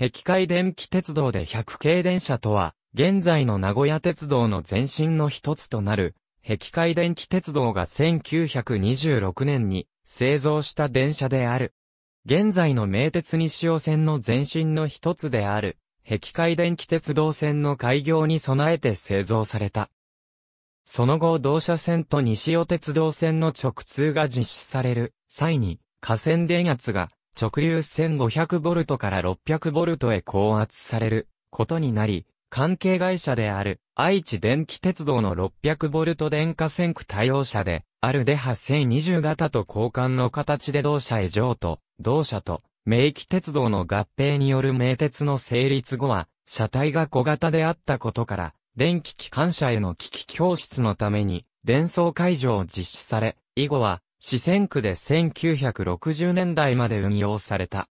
壁海電気鉄道で100系電車とは、現在の名古屋鉄道の前身の一つとなる、壁海電気鉄道が1926年に製造した電車である。現在の名鉄西尾線の前身の一つである、壁海電気鉄道線の開業に備えて製造された。その後同社線と西尾鉄道線の直通が実施される際に、河川電圧が直流 1500V から 600V へ高圧されることになり、関係会社である愛知電気鉄道の 600V 電化線区対応車で、あるデハ1020型と交換の形で同社へ譲渡、同社と名機鉄道の合併による名鉄の成立後は、車体が小型であったことから、電気機関車への危機教室のために、伝送解除を実施され、以後は、四川区で1960年代まで運用された。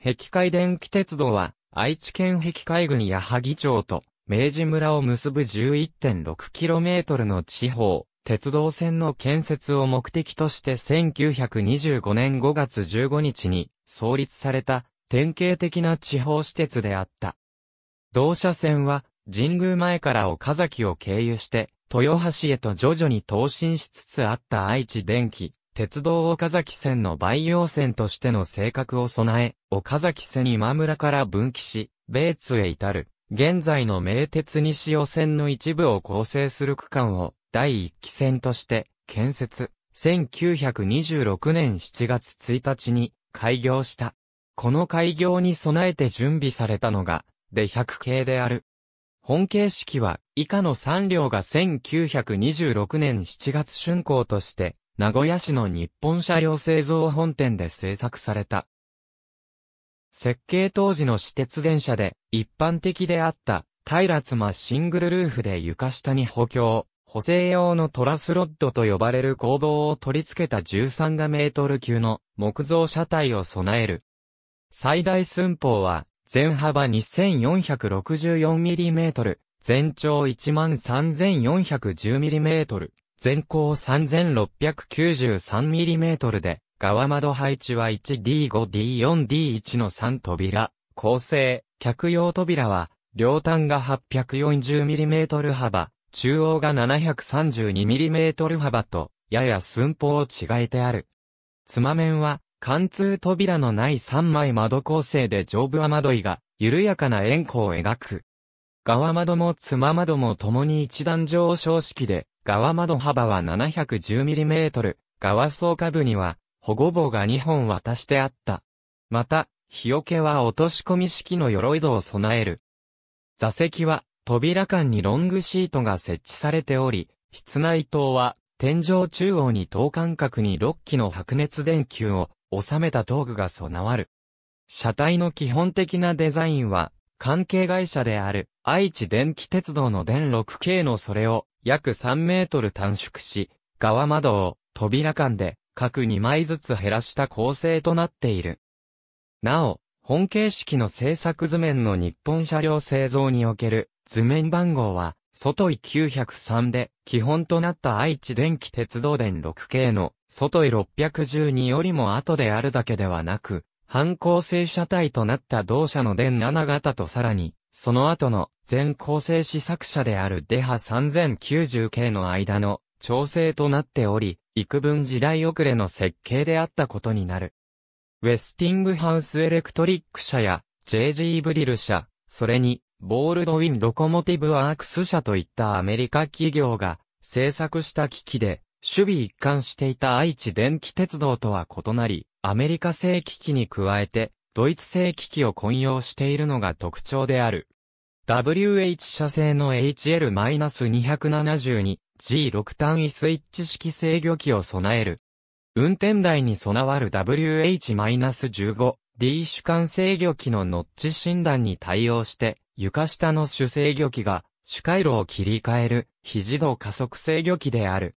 壁海電気鉄道は、愛知県壁海郡矢作町と明治村を結ぶ 11.6km の地方、鉄道線の建設を目的として1925年5月15日に創立された典型的な地方施設であった。同社線は神宮前から岡崎を経由して豊橋へと徐々に投進しつつあった愛知電機、鉄道岡崎線の培養線としての性格を備え、岡崎線今村から分岐し、米津へ至る、現在の名鉄西尾線の一部を構成する区間を、第一期線として、建設、1926年7月1日に、開業した。この開業に備えて準備されたのが、で100系である。本形式は以下の3両が1926年7月春光として、名古屋市の日本車両製造本店で製作された。設計当時の私鉄電車で、一般的であった、平妻シングルルーフで床下に補強、補正用のトラスロッドと呼ばれる工房を取り付けた13がメートル級の木造車体を備える。最大寸法は、全幅2 4 6 4トル、全長 13,410mm、全高 3,693mm で、側窓配置は 1D5D4D1 の3扉、構成、客用扉は、両端が 840mm 幅、中央が 732mm 幅と、やや寸法を違えてある。つま面は、貫通扉のない3枚窓構成で上部雨どいが、緩やかな円弧を描く。側窓もつま窓も共に一段上昇式で、側窓幅は 710mm、側層下部には保護棒が2本渡してあった。また、日よけは落とし込み式の鎧戸を備える。座席は扉間にロングシートが設置されており、室内灯は天井中央に等間隔に6基の白熱電球を収めた道具が備わる。車体の基本的なデザインは関係会社である愛知電気鉄道の電 6K のそれを約3メートル短縮し、側窓を扉間で各2枚ずつ減らした構成となっている。なお、本形式の製作図面の日本車両製造における図面番号は、外井903で基本となった愛知電気鉄道電 6K の外井612よりも後であるだけではなく、反抗性車体となった同社の電7型とさらに、その後の全構成試作車であるデハ3090系の間の調整となっており、幾分時代遅れの設計であったことになる。ウェスティングハウスエレクトリック社や JG ブリル社、それにボールドウィン・ロコモティブ・ワークス社といったアメリカ企業が制作した機器で守備一貫していた愛知電気鉄道とは異なり、アメリカ製機器に加えて、ドイツ製機器を混用しているのが特徴である。WH 社製の HL-272G6 単位スイッチ式制御機を備える。運転台に備わる WH-15D 主管制御機のノッチ診断に対応して、床下の主制御機が主回路を切り替える肘度動加速制御機である。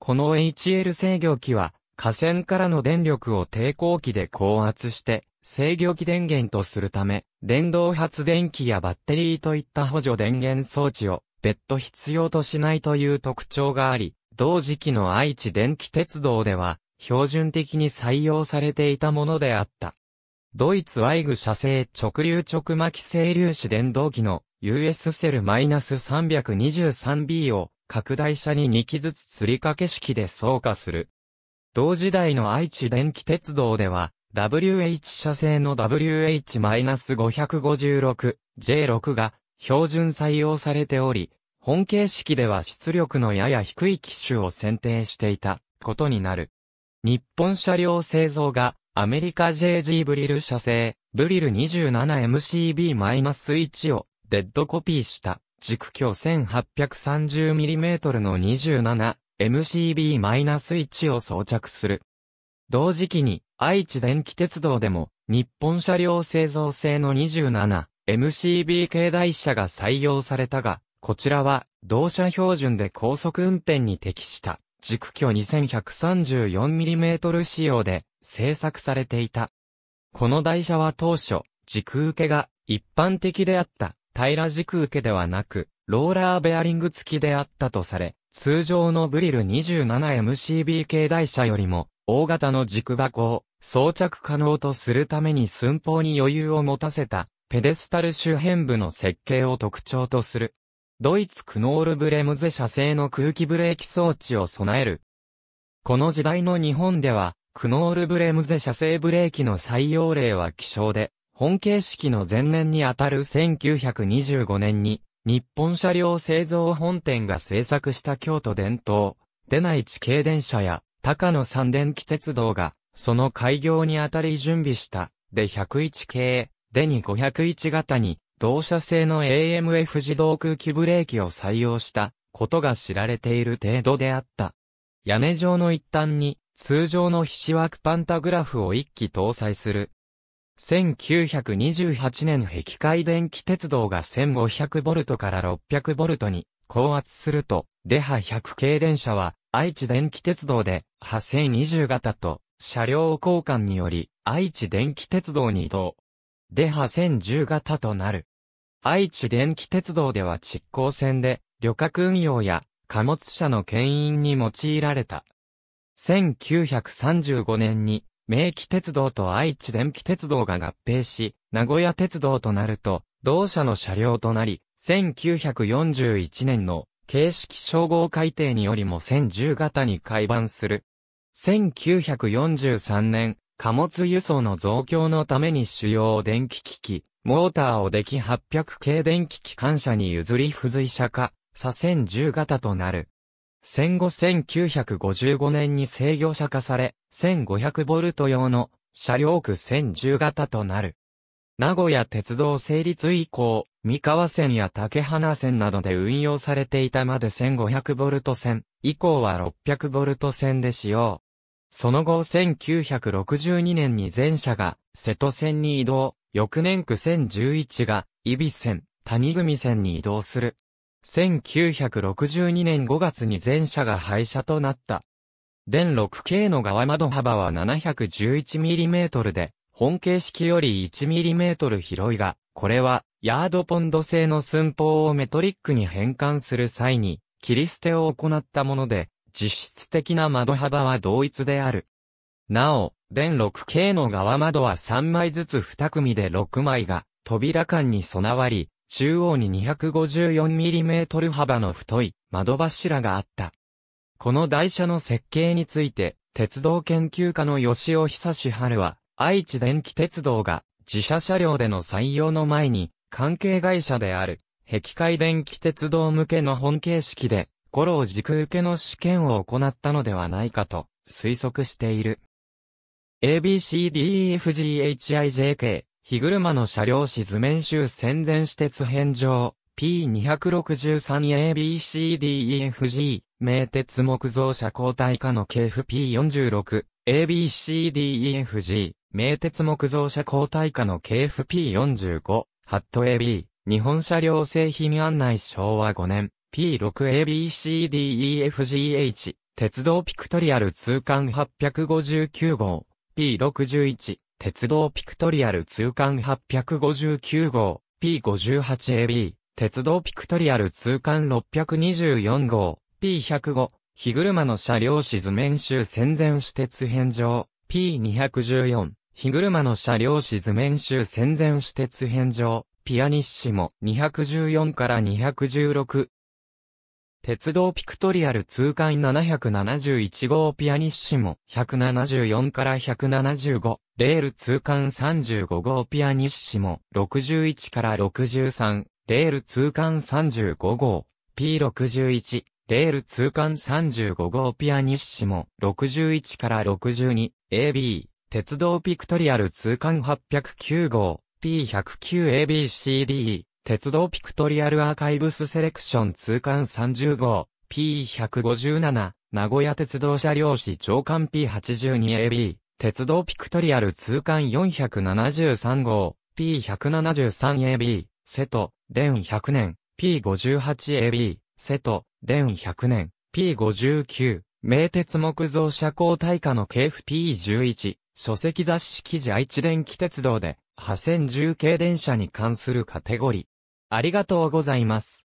この HL 制御機は、架線からの電力を抵抗器で高圧して、制御機電源とするため、電動発電機やバッテリーといった補助電源装置を別途必要としないという特徴があり、同時期の愛知電気鉄道では、標準的に採用されていたものであった。ドイツワイグ社製直流直巻整粒子電動機の US セル -323B を拡大車に2機ずつ吊り掛け式で走化する。同時代の愛知電気鉄道では、WH 車製の WH-556J6 が標準採用されており、本形式では出力のやや低い機種を選定していたことになる。日本車両製造がアメリカ JG ブリル社製ブリル 27MCB-1 をデッドコピーした。軸距 1830mm の 27MCB-1 を装着する。同時期に愛知電気鉄道でも日本車両製造製の 27MCB 系台車が採用されたが、こちらは同社標準で高速運転に適した軸距 2134mm 仕様で製作されていた。この台車は当初、軸受けが一般的であった平ら軸受けではなく、ローラーベアリング付きであったとされ、通常のブリル 27MCB 系台車よりも、大型の軸箱を装着可能とするために寸法に余裕を持たせた、ペデスタル周辺部の設計を特徴とする。ドイツクノールブレムゼ社製の空気ブレーキ装置を備える。この時代の日本では、クノールブレムゼ社製ブレーキの採用例は希少で、本形式の前年にあたる1925年に、日本車両製造本店が製作した京都伝統、出ない地形電車や、高野三電気鉄道が、その開業にあたり準備した、で101系、でに501型に、同社製の AMF 自動空気ブレーキを採用したことが知られている程度であった。屋根上の一端に通常の皮脂枠パンタグラフを一機搭載する1928年壁海電気鉄道が1 5 0 0トから6 0 0トに高圧すると、デハ100系電車は愛知電気鉄道で8020型と車両交換により愛知電気鉄道に移動。デハ1010型となる。愛知電気鉄道では実行線で旅客運用や貨物車の牽引に用いられた。1935年に名機鉄道と愛知電気鉄道が合併し、名古屋鉄道となると、同社の車両となり、1941年の形式称号改定によりも1010型に改版する。1943年、貨物輸送の増強のために主要電気機器、モーターを出来800系電気機関車に譲り付随車化、左10型となる。戦後1955年に制御車化され、1500ボルト用の車両区1010型となる。名古屋鉄道成立以降、三河線や竹花線などで運用されていたまで1500ボルト線、以降は600ボルト線で使用。その後1962年に全車が瀬戸線に移動、翌年区1011が、伊比線、谷組線に移動する。1962年5月に全車が廃車となった。電 6K の側窓幅は 711mm で、本形式より 1mm 広いが、これは、ヤードポンド製の寸法をメトリックに変換する際に、切り捨てを行ったもので、実質的な窓幅は同一である。なお、電 6K の側窓は3枚ずつ2組で6枚が、扉間に備わり、中央に 254mm 幅の太い窓柱があった。この台車の設計について、鉄道研究家の吉尾久志春は、愛知電気鉄道が自社車両での採用の前に、関係会社である、壁海電気鉄道向けの本形式で、五郎軸受けの試験を行ったのではないかと推測している。ABCDEFGHIJK 日車の車両紙図面集戦前私鉄編上、P263ABCDEFG、名鉄木造車交代化の系譜 P46、ABCDEFG、名鉄木造車交代化の系譜 P45、ハット AB、日本車両製品案内昭和5年、P6ABCDEFGH、鉄道ピクトリアル通貫859号、P61、鉄道ピクトリアル通貫859号、P58AB、鉄道ピクトリアル通貫624号、P105、日車の車両静面集戦前私鉄編上、P214、日車の車両静面集戦前私鉄編上、ピアニッシモ214から216、鉄道ピクトリアル通貫771号ピアニッシモ174から175、レール通貫35号ピアニッシモ61から63、レール通貫35号、P61、レール通貫35号ピアニッシモ61から62、AB、鉄道ピクトリアル通貫809号、P109ABCD、鉄道ピクトリアルアーカイブスセレクション通貫30号 P157 名古屋鉄道車両市長官 P82AB 鉄道ピクトリアル通貫473号 P173AB 瀬戸電100年 P58AB 瀬戸電100年 P59 名鉄木造車高耐火の KFP11 書籍雑誌記事愛知電気鉄道で、破線重軽電車に関するカテゴリー。ありがとうございます。